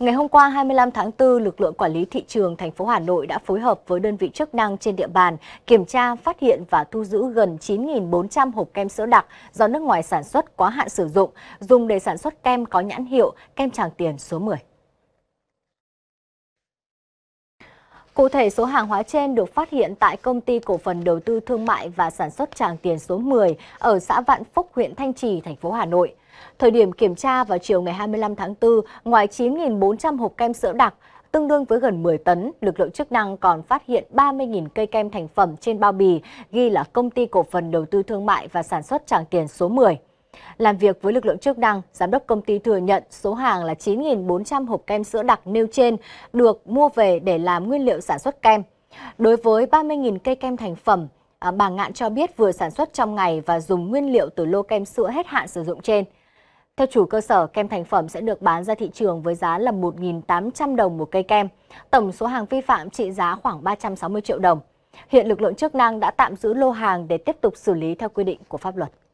Ngày hôm qua 25 tháng 4, lực lượng quản lý thị trường thành phố Hà Nội đã phối hợp với đơn vị chức năng trên địa bàn kiểm tra, phát hiện và thu giữ gần 9.400 hộp kem sữa đặc do nước ngoài sản xuất quá hạn sử dụng, dùng để sản xuất kem có nhãn hiệu kem Tràng Tiền số 10. Cụ thể, số hàng hóa trên được phát hiện tại Công ty Cổ phần Đầu tư Thương mại và Sản xuất Tràng Tiền số 10 ở xã Vạn Phúc, huyện Thanh Trì, thành phố Hà Nội. Thời điểm kiểm tra vào chiều ngày 25 tháng 4, ngoài 9.400 hộp kem sữa đặc, tương đương với gần 10 tấn, lực lượng chức năng còn phát hiện 30.000 cây kem thành phẩm trên bao bì ghi là Công ty Cổ phần Đầu tư Thương mại và Sản xuất Tràng Tiền số 10. Làm việc với lực lượng chức năng, giám đốc công ty thừa nhận số hàng là 9.400 hộp kem sữa đặc nêu trên được mua về để làm nguyên liệu sản xuất kem. Đối với 30.000 cây kem thành phẩm, à, bà Ngạn cho biết vừa sản xuất trong ngày và dùng nguyên liệu từ lô kem sữa hết hạn sử dụng trên. Theo chủ cơ sở, kem thành phẩm sẽ được bán ra thị trường với giá là 1.800 đồng một cây kem. Tổng số hàng vi phạm trị giá khoảng 360 triệu đồng. Hiện lực lượng chức năng đã tạm giữ lô hàng để tiếp tục xử lý theo quy định của pháp luật.